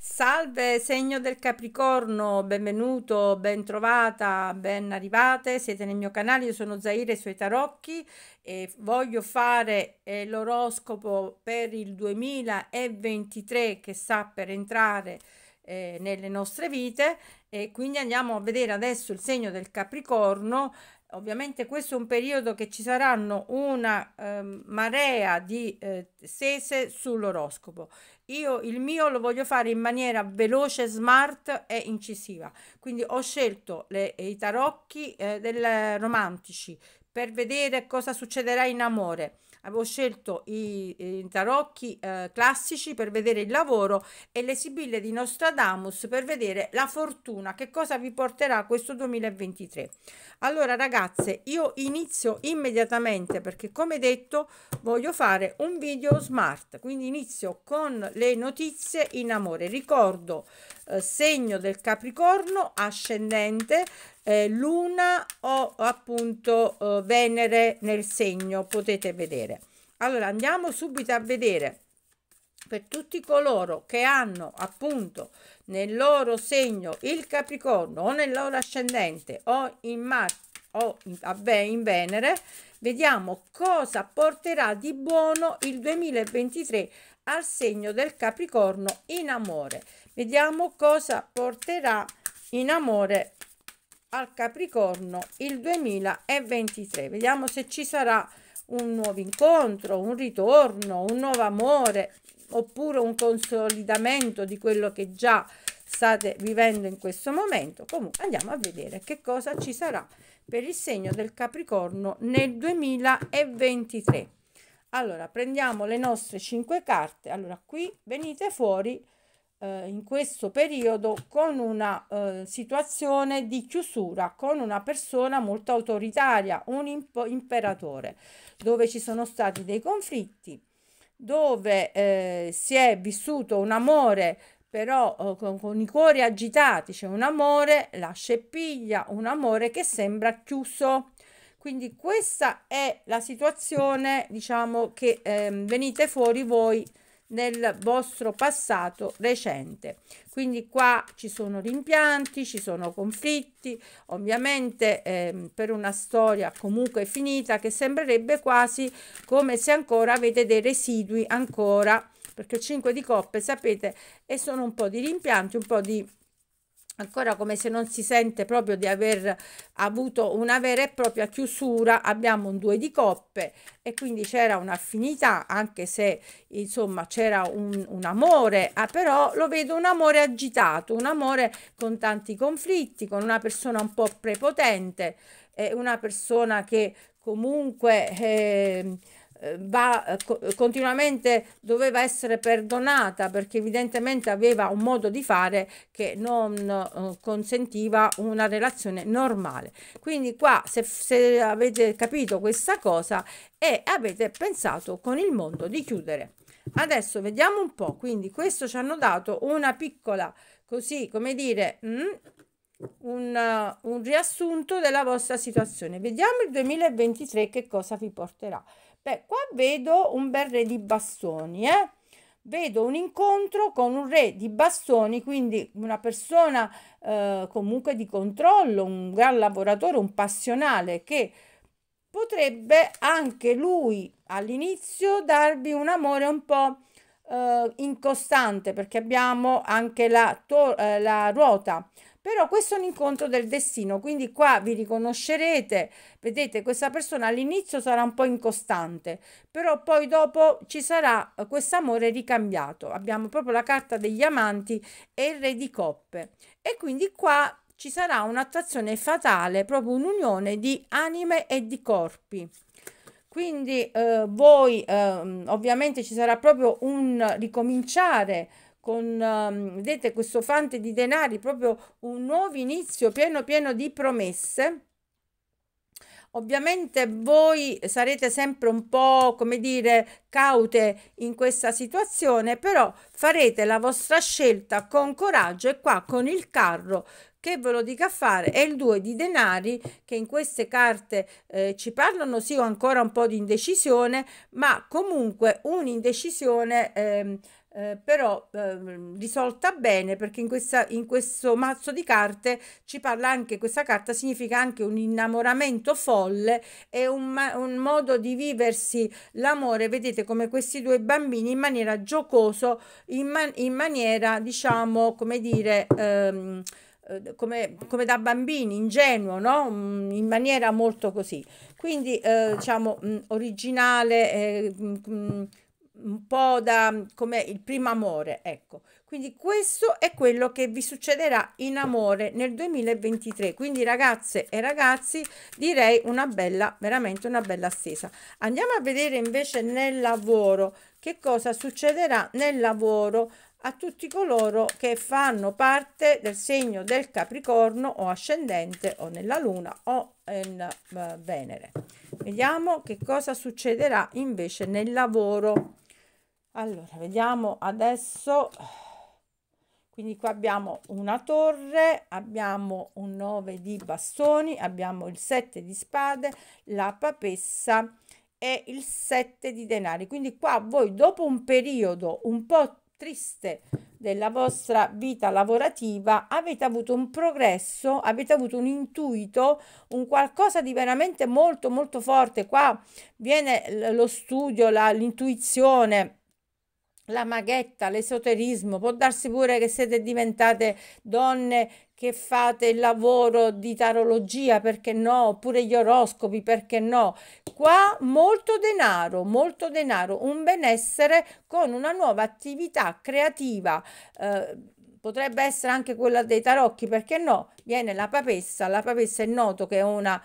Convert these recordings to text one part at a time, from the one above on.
Salve segno del Capricorno, benvenuto, bentrovata, ben arrivate, siete nel mio canale, io sono Zaire sui tarocchi e voglio fare eh, l'oroscopo per il 2023 che sta per entrare eh, nelle nostre vite e quindi andiamo a vedere adesso il segno del Capricorno Ovviamente questo è un periodo che ci saranno una eh, marea di eh, sese sull'oroscopo. Io il mio lo voglio fare in maniera veloce, smart e incisiva. Quindi ho scelto le, i tarocchi eh, del, romantici per vedere cosa succederà in amore avevo scelto i, i tarocchi eh, classici per vedere il lavoro e le sibille di Nostradamus per vedere la fortuna, che cosa vi porterà questo 2023. Allora ragazze, io inizio immediatamente perché come detto voglio fare un video smart, quindi inizio con le notizie in amore. Ricordo eh, segno del Capricorno ascendente, eh, luna o appunto eh, Venere nel segno, potete vedere. Allora andiamo subito a vedere per tutti coloro che hanno appunto nel loro segno il Capricorno o nel loro ascendente o in Marte o in, vabbè, in Venere, vediamo cosa porterà di buono il 2023 al segno del Capricorno in amore. Vediamo cosa porterà in amore al Capricorno il 2023. Vediamo se ci sarà un nuovo incontro, un ritorno, un nuovo amore oppure un consolidamento di quello che già state vivendo in questo momento. Comunque andiamo a vedere che cosa ci sarà per il segno del Capricorno nel 2023. Allora, prendiamo le nostre 5 carte. Allora, qui venite fuori eh, in questo periodo con una eh, situazione di chiusura, con una persona molto autoritaria, un imperatore, dove ci sono stati dei conflitti, dove eh, si è vissuto un amore però eh, con, con, i cuori agitati, c'è cioè un amore, lascia e piglia, un amore che sembra chiuso. Quindi questa è la situazione, diciamo, che eh, venite fuori voi nel vostro passato recente. Quindi qua ci sono rimpianti, ci sono conflitti, ovviamente ehm, per una storia comunque finita che sembrerebbe quasi come se ancora avete dei residui ancora, perché 5 di coppe sapete e sono un po' di rimpianti, un po' di ancora come se non si sente proprio di aver avuto una vera e propria chiusura abbiamo un due di coppe e quindi c'era un'affinità anche se insomma c'era un, un, amore ah, però lo vedo un amore agitato un amore con tanti conflitti con una persona un po' prepotente eh, una persona che comunque eh, eh, va, eh, continuamente doveva essere perdonata perché evidentemente aveva un modo di fare che non eh, consentiva una relazione normale. Quindi qua se, se avete capito questa cosa e avete pensato con il mondo di chiudere. Adesso vediamo un po', quindi questo ci hanno dato una piccola, così come dire, mm, un, un riassunto della vostra situazione. Vediamo il 2023 che cosa vi porterà. Beh, qua vedo un bel re di bastoni, eh? Vedo un incontro con un re di bastoni, quindi una persona eh, comunque di controllo, un gran lavoratore, un passionale che potrebbe anche lui all'inizio darvi un amore un po' eh, incostante perché abbiamo anche la, eh, la ruota però questo è un incontro del destino, quindi qua vi riconoscerete, vedete questa persona all'inizio sarà un po' incostante, però poi dopo ci sarà eh, questo amore ricambiato. Abbiamo proprio la carta degli amanti e il re di coppe. E quindi qua ci sarà un'attrazione fatale, proprio un'unione di anime e di corpi. Quindi eh, voi eh, ovviamente ci sarà proprio un ricominciare con um, vedete questo fante di denari proprio un nuovo inizio pieno pieno di promesse Ovviamente voi sarete sempre un po', come dire, caute in questa situazione, però farete la vostra scelta con coraggio e qua con il carro che ve lo dica a fare è il 2 di denari che in queste carte eh, ci parlano sì ho ancora un po' di indecisione ma comunque un'indecisione eh, eh, però eh, risolta bene perché in, questa, in questo mazzo di carte ci parla anche questa carta significa anche un innamoramento folle e un, un modo di viversi l'amore vedete come questi due bambini in maniera giocoso in, man in maniera diciamo come dire ehm, eh, come, come, da bambini, ingenuo, no? Mm, in maniera molto così. Quindi, eh, diciamo, mm, originale, eh, mm, un po' da come il primo amore, ecco. Quindi questo è quello che vi succederà in amore nel 2023. Quindi ragazze e ragazzi, direi una bella, veramente una bella stesa. Andiamo a vedere invece nel lavoro che cosa succederà nel lavoro a tutti coloro che fanno parte del segno del Capricorno o ascendente o nella Luna o in eh, Venere. Vediamo che cosa succederà invece nel lavoro allora vediamo adesso quindi qua abbiamo una torre abbiamo un 9 di bastoni abbiamo il 7 di spade la papessa e il 7 di denari quindi qua voi dopo un periodo un po' triste della vostra vita lavorativa avete avuto un progresso avete avuto un intuito un qualcosa di veramente molto molto forte qua viene lo studio l'intuizione la maghetta, l'esoterismo, può darsi pure che siete diventate donne che fate il lavoro di tarologia, perché no, oppure gli oroscopi, perché no. Qua molto denaro, molto denaro, un benessere con una nuova attività creativa. Eh, potrebbe essere anche quella dei tarocchi, perché no? Viene la papessa, la papessa è noto che è una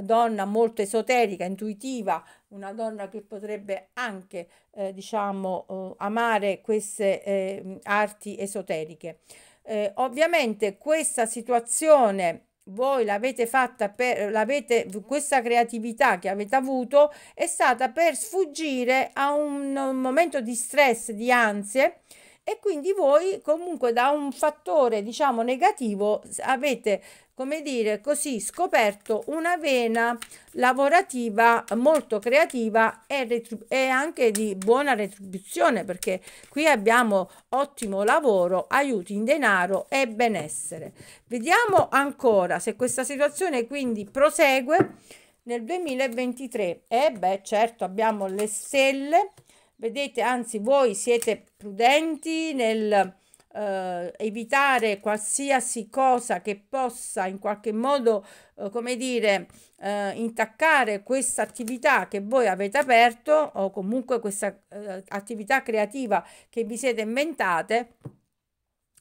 donna molto esoterica, intuitiva, una donna che potrebbe anche, eh, diciamo, eh, amare queste eh, arti esoteriche. Eh, ovviamente questa situazione voi l'avete fatta per l'avete, questa creatività che avete avuto è stata per sfuggire a un, un momento di stress, di ansie e quindi voi comunque da un fattore diciamo negativo avete come dire così scoperto una vena lavorativa molto creativa e, e anche di buona retribuzione perché qui abbiamo ottimo lavoro aiuti in denaro e benessere vediamo ancora se questa situazione quindi prosegue nel 2023 e eh beh certo abbiamo le stelle vedete, anzi voi siete prudenti nel eh, evitare qualsiasi cosa che possa in qualche modo, eh, come dire, eh, intaccare questa attività che voi avete aperto o comunque questa eh, attività creativa che vi siete inventate.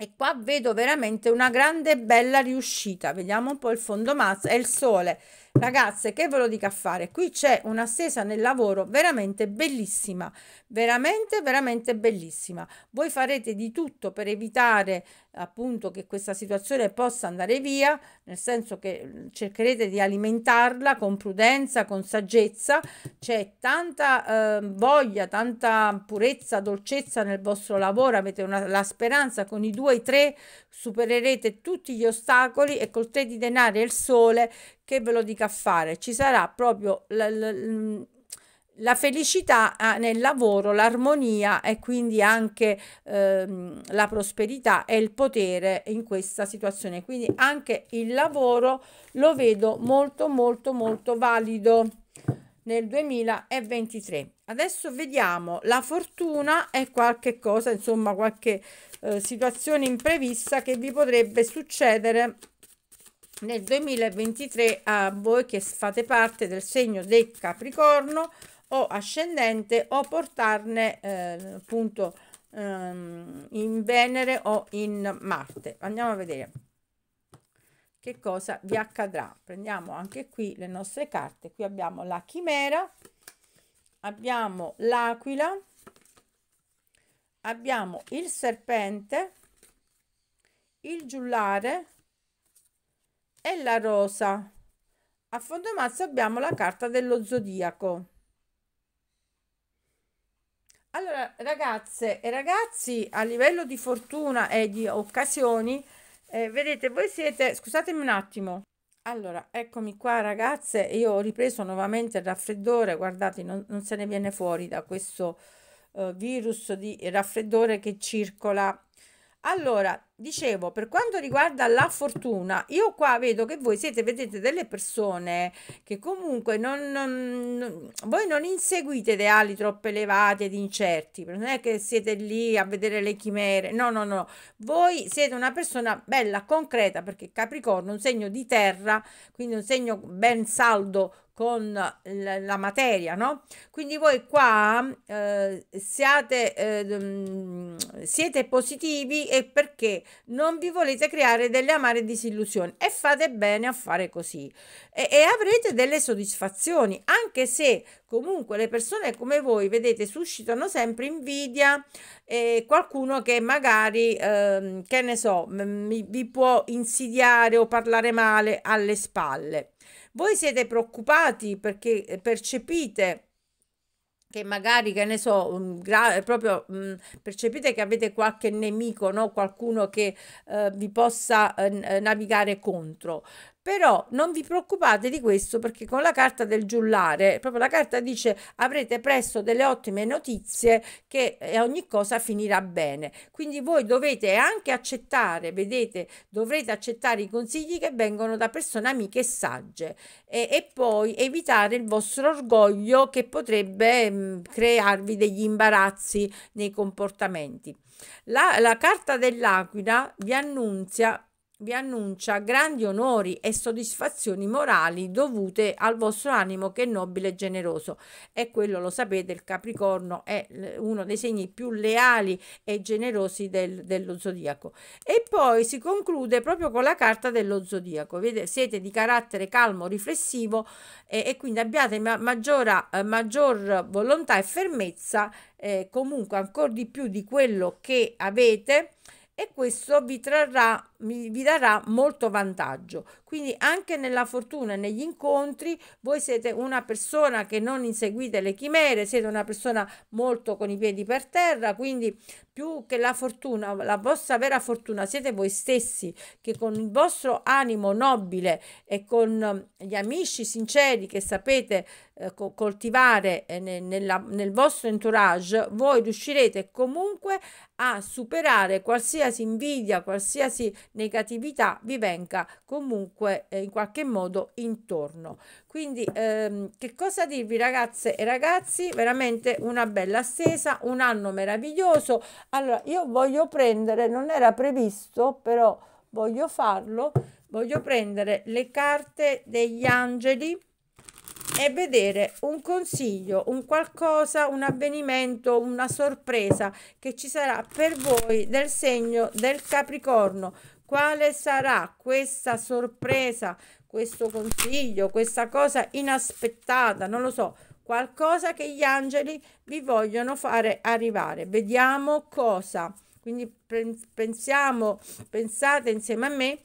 E qua vedo veramente una grande bella riuscita. Vediamo un po' il fondo mazzo, è il sole Ragazze, che ve lo dica a fare? Qui c'è un'assesa nel lavoro veramente bellissima, veramente, veramente bellissima. Voi farete di tutto per evitare appunto che questa situazione possa andare via, nel senso che mm, cercherete di alimentarla con prudenza, con saggezza. C'è tanta eh, voglia, tanta purezza, dolcezza nel vostro lavoro, avete una, la speranza con i due, e tre supererete tutti gli ostacoli e col tre di denaro e il sole che ve lo dica a fare, ci sarà proprio la, la, la felicità ah, nel lavoro, l'armonia e quindi anche ehm, la prosperità e il potere in questa situazione. Quindi anche il lavoro lo vedo molto molto molto valido nel 2023. Adesso vediamo la fortuna e qualche cosa, insomma qualche eh, situazione imprevista che vi potrebbe succedere nel 2023 a voi che fate parte del segno del Capricorno o ascendente o portarne eh, appunto ehm, in Venere o in Marte. Andiamo a vedere che cosa vi accadrà. Prendiamo anche qui le nostre carte. Qui abbiamo la chimera, abbiamo l'aquila, abbiamo il serpente, il giullare, e la rosa. A fondo mazzo abbiamo la carta dello zodiaco. Allora, ragazze e ragazzi, a livello di fortuna e di occasioni, eh, vedete, voi siete... Scusatemi un attimo. Allora, eccomi qua ragazze, io ho ripreso nuovamente il raffreddore, guardate, non, non se ne viene fuori da questo eh, virus di raffreddore che circola. Allora, dicevo, per quanto riguarda la fortuna, io qua vedo che voi siete, vedete, delle persone che comunque non, non, voi non inseguite ideali troppo elevati ed incerti, non è che siete lì a vedere le chimere, no, no, no, voi siete una persona bella, concreta, perché Capricorno è un segno di terra, quindi un segno ben saldo, con la, la materia, no? Quindi voi qua eh, siate, eh, mm, siete positivi e perché non vi volete creare delle amare disillusioni e fate bene a fare così e, e avrete delle soddisfazioni, anche se comunque le persone come voi vedete suscitano sempre invidia e qualcuno che magari eh, che ne so mi, vi può insidiare o parlare male alle spalle voi siete preoccupati perché eh, percepite che magari, che ne so, eh, proprio mm, percepite che avete qualche nemico, no? qualcuno che eh, vi possa eh, navigare contro però non vi preoccupate di questo perché con la carta del giullare, proprio la carta dice avrete presto delle ottime notizie che eh, ogni cosa finirà bene. Quindi voi dovete anche accettare, vedete, dovrete accettare i consigli che vengono da persone amiche e sagge e, e poi evitare il vostro orgoglio che potrebbe mh, mm, crearvi degli imbarazzi nei comportamenti. La, la carta dell'aquila vi annuncia vi annuncia grandi onori e soddisfazioni morali dovute al vostro animo che è nobile e generoso. E quello lo sapete, il Capricorno è uno dei segni più leali e generosi del, dello zodiaco. E poi si conclude proprio con la carta dello zodiaco. Vede, siete di carattere calmo, riflessivo eh, e, quindi abbiate ma maggiora, eh, maggior volontà e fermezza, eh, comunque ancora di più di quello che avete e questo vi trarrà mi, vi darà molto vantaggio. Quindi anche nella fortuna, negli incontri, voi siete una persona che non inseguite le chimere, siete una persona molto con i piedi per terra, quindi più che la fortuna, la vostra vera fortuna siete voi stessi che con il vostro animo nobile e con um, gli amici sinceri che sapete eh, co coltivare eh, ne, nella, nel vostro entourage, voi riuscirete comunque a superare qualsiasi invidia, qualsiasi negatività vi venga comunque eh, in qualche modo intorno. Quindi ehm, che cosa dirvi ragazze e ragazzi? Veramente una bella stesa, un anno meraviglioso. Allora io voglio prendere, non era previsto però voglio farlo, voglio prendere le carte degli angeli e vedere un consiglio, un qualcosa, un avvenimento, una sorpresa che ci sarà per voi del segno del Capricorno quale sarà questa sorpresa, questo consiglio, questa cosa inaspettata, non lo so, qualcosa che gli angeli vi vogliono fare arrivare. Vediamo cosa. Quindi pensiamo, pensate insieme a me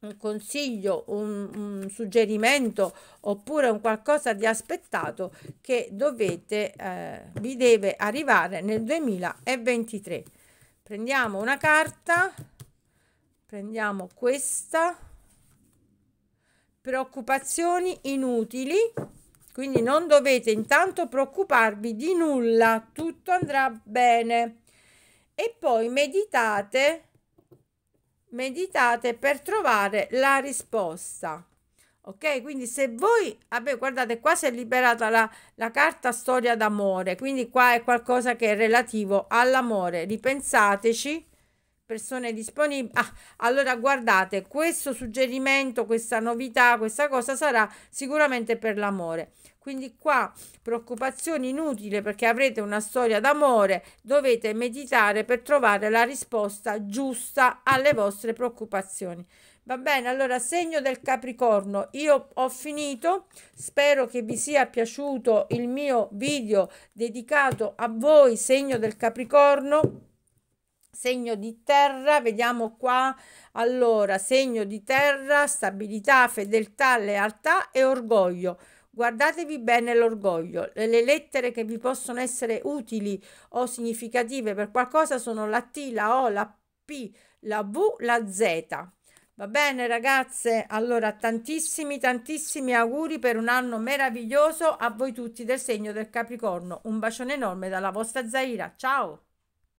un consiglio, un, un, suggerimento oppure un qualcosa di aspettato che dovete, eh, vi deve arrivare nel 2023. Prendiamo una carta prendiamo questa preoccupazioni inutili quindi non dovete intanto preoccuparvi di nulla tutto andrà bene e poi meditate meditate per trovare la risposta ok quindi se voi vabbè, guardate qua si è liberata la, la carta storia d'amore quindi qua è qualcosa che è relativo all'amore ripensateci persone disponibili. Ah, allora guardate, questo suggerimento, questa novità, questa cosa sarà sicuramente per l'amore. Quindi qua preoccupazione inutile perché avrete una storia d'amore, dovete meditare per trovare la risposta giusta alle vostre preoccupazioni. Va bene, allora segno del Capricorno, io ho finito, spero che vi sia piaciuto il mio video dedicato a voi, segno del Capricorno segno di terra, vediamo qua, allora, segno di terra, stabilità, fedeltà, lealtà e orgoglio. Guardatevi bene l'orgoglio. Le lettere che vi possono essere utili o significative per qualcosa sono la T, la O, la P, la V, la Z. Va bene ragazze, allora tantissimi tantissimi auguri per un anno meraviglioso a voi tutti del segno del Capricorno. Un bacione enorme dalla vostra Zaira. Ciao!